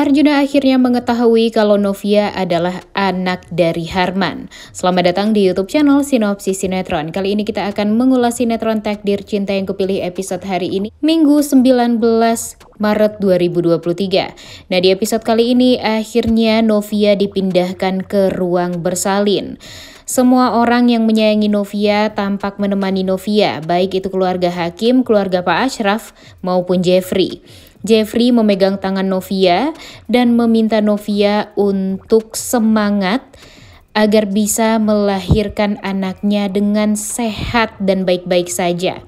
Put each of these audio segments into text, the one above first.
Arjuna akhirnya mengetahui kalau Novia adalah anak dari Harman. Selamat datang di YouTube channel Sinopsis Sinetron. Kali ini kita akan mengulas sinetron Takdir Cinta yang kupilih episode hari ini, Minggu 19 Maret 2023. Nah, di episode kali ini akhirnya Novia dipindahkan ke ruang bersalin. Semua orang yang menyayangi Novia tampak menemani Novia, baik itu keluarga Hakim, keluarga Pak Ashraf, maupun Jeffrey. Jeffrey memegang tangan Novia dan meminta Novia untuk semangat agar bisa melahirkan anaknya dengan sehat dan baik-baik saja.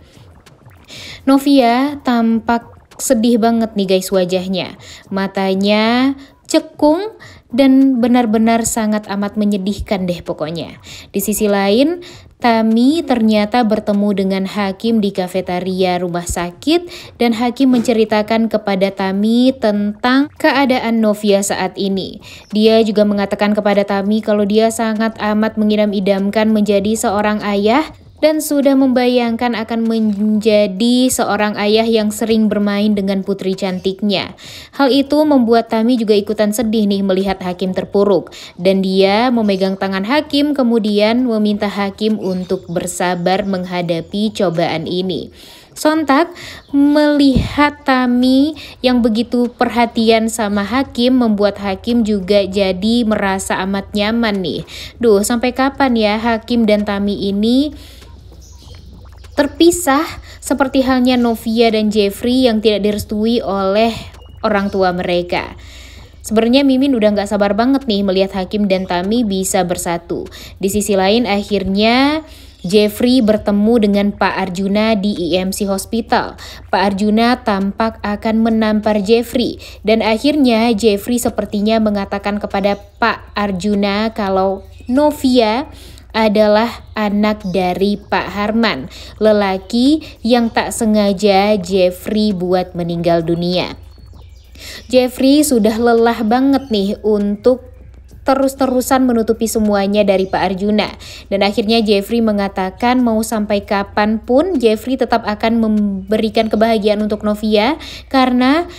Novia tampak Sedih banget nih guys wajahnya. Matanya cekung dan benar-benar sangat amat menyedihkan deh pokoknya. Di sisi lain, Tami ternyata bertemu dengan Hakim di kafetaria rumah sakit dan Hakim menceritakan kepada Tami tentang keadaan Novia saat ini. Dia juga mengatakan kepada Tami kalau dia sangat amat mengidam-idamkan menjadi seorang ayah dan sudah membayangkan akan menjadi seorang ayah yang sering bermain dengan putri cantiknya. Hal itu membuat Tami juga ikutan sedih nih melihat Hakim terpuruk dan dia memegang tangan Hakim kemudian meminta Hakim untuk bersabar menghadapi cobaan ini. Sontak melihat Tami yang begitu perhatian sama Hakim membuat Hakim juga jadi merasa amat nyaman nih. Duh, sampai kapan ya Hakim dan Tami ini terpisah seperti halnya Novia dan Jeffrey yang tidak direstui oleh orang tua mereka. Sebenarnya Mimin udah nggak sabar banget nih melihat Hakim dan Tami bisa bersatu. Di sisi lain akhirnya Jeffrey bertemu dengan Pak Arjuna di IMC Hospital. Pak Arjuna tampak akan menampar Jeffrey dan akhirnya Jeffrey sepertinya mengatakan kepada Pak Arjuna kalau Novia adalah anak dari Pak Harman, lelaki yang tak sengaja Jeffrey buat meninggal dunia. Jeffrey sudah lelah banget nih untuk terus-terusan menutupi semuanya dari Pak Arjuna. Dan akhirnya Jeffrey mengatakan mau sampai kapanpun Jeffrey tetap akan memberikan kebahagiaan untuk Novia karena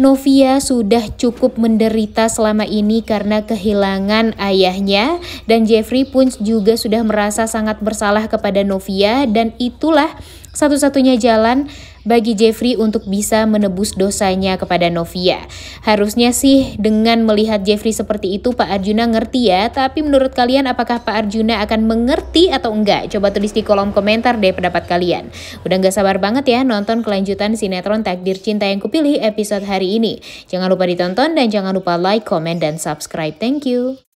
Novia sudah cukup menderita selama ini karena kehilangan ayahnya dan Jeffrey pun juga sudah merasa sangat bersalah kepada Novia dan itulah satu-satunya jalan bagi Jeffrey untuk bisa menebus dosanya kepada Novia. Harusnya sih dengan melihat Jeffrey seperti itu Pak Arjuna ngerti ya, tapi menurut kalian apakah Pak Arjuna akan mengerti atau enggak? Coba tulis di kolom komentar deh pendapat kalian. Udah gak sabar banget ya nonton kelanjutan sinetron Takdir Cinta yang kupilih episode hari ini. Jangan lupa ditonton dan jangan lupa like, comment dan subscribe. Thank you.